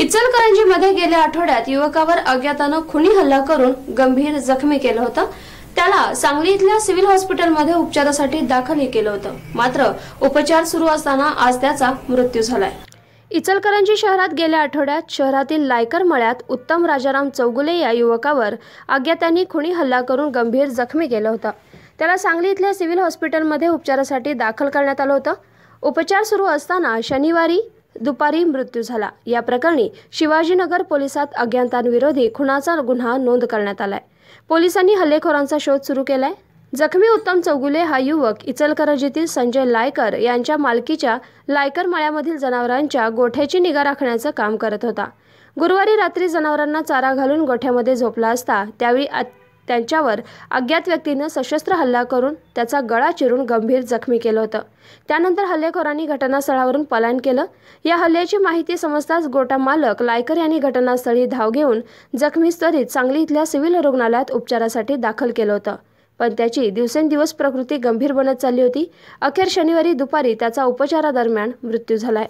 इचलकरंजी मध्ये गेल्या आठवड्यात युवकावर अज्ञातानं खुनी हल्ला करून गंभीर जखमी केलं होतं त्याला सांगली इथल्या सिव्हिल हॉस्पिटलमध्ये उपचारासाठी दाखल केलं होतं मात्र उपचार सुरू असताना आज त्याचा मृत्यू झालाय इचलकरंजी शहरात गेल्या आठवड्यात शहरातील लायकर मळ्यात उत्तम राजाराम चौगुले या युवकावर अज्ञातांनी खुनी हल्ला करून गंभीर जखमी केलं होतं त्याला सांगली इथल्या सिव्हिल हॉस्पिटलमध्ये उपचारासाठी दाखल करण्यात आलं होतं उपचार सुरू असताना शनिवारी दुपारी मृत्यू झाला या प्रकरणी शिवाजीनगर पोलिसात अज्ञातांविरोधी खुनाचा गुन्हा नोंद करण्यात आलाय पोलिसांनी हल्लेखोरांचा शोध सुरू केलाय जखमी उत्तम चौगुले हा युवक इचलकरंजीतील संजय लायकर यांच्या मालकीच्या लायकर माळ्यामधील जनावरांच्या गोठ्याची निगा राखण्याचं काम करत होता गुरुवारी रात्री जनावरांना चारा घालून गोठ्यामध्ये झोपला असता त्यावेळी त्यांच्यावर अज्ञात व्यक्तीनं सशस्त्र हल्ला करून त्याचा गळा चिरून गंभीर जखमी केलं होतं त्यानंतर हल्लेखोरांनी घटनास्थळावरून पलायन केलं या हल्ल्याची माहिती समजताच गोटा मालक लायकर यांनी घटनास्थळी धाव घेऊन जखमी स्तरीत सांगली इथल्या सिव्हिल रुग्णालयात उपचारासाठी दाखल केलं होतं पण त्याची दिवसेंदिवस प्रकृती गंभीर बनत चालली होती अखेर शनिवारी दुपारी त्याचा उपचारादरम्यान मृत्यू झालाय